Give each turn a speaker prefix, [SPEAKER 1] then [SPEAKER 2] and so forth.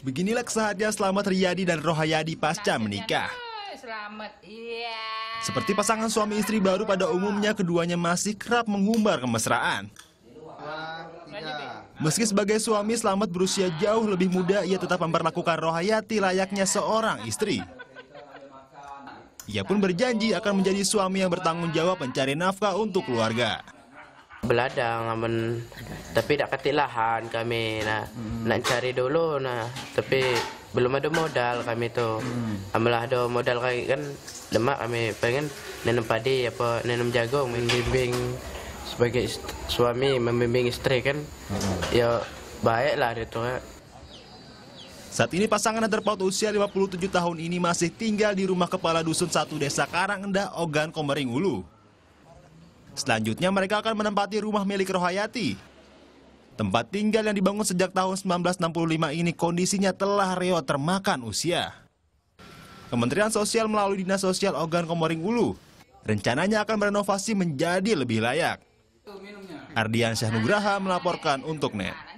[SPEAKER 1] Beginilah kesehatnya Selamat Riyadi dan Rohayadi pasca menikah.
[SPEAKER 2] Selamat, iya.
[SPEAKER 1] Seperti pasangan suami istri baru pada umumnya, keduanya masih kerap mengumbar kemesraan. Meski sebagai suami Selamat berusia jauh lebih muda, ia tetap memperlakukan Rohayati layaknya seorang istri. Ia pun berjanji akan menjadi suami yang bertanggung jawab mencari nafkah untuk keluarga
[SPEAKER 2] beladang amun tapi tidak katik lahan kami nah hmm. nak cari dulu nah tapi belum ada modal kami tu hmm. amalah ada modal kami kan lemak kami pengen nanam padi apa nanam jagung membimbing sebagai
[SPEAKER 1] suami membimbing istri kan hmm. ya baiklah itu ya. Saat ini pasangan terpaut usia 57 tahun ini masih tinggal di rumah kepala dusun satu desa Karangenda, Ogan, Komering Ulu. Selanjutnya mereka akan menempati rumah milik Rohayati. Tempat tinggal yang dibangun sejak tahun 1965 ini kondisinya telah reo termakan usia. Kementerian Sosial melalui Dinas Sosial Ogan Komoring Ulu rencananya akan merenovasi menjadi lebih layak. Ardian Syahnugraha melaporkan untuk NET.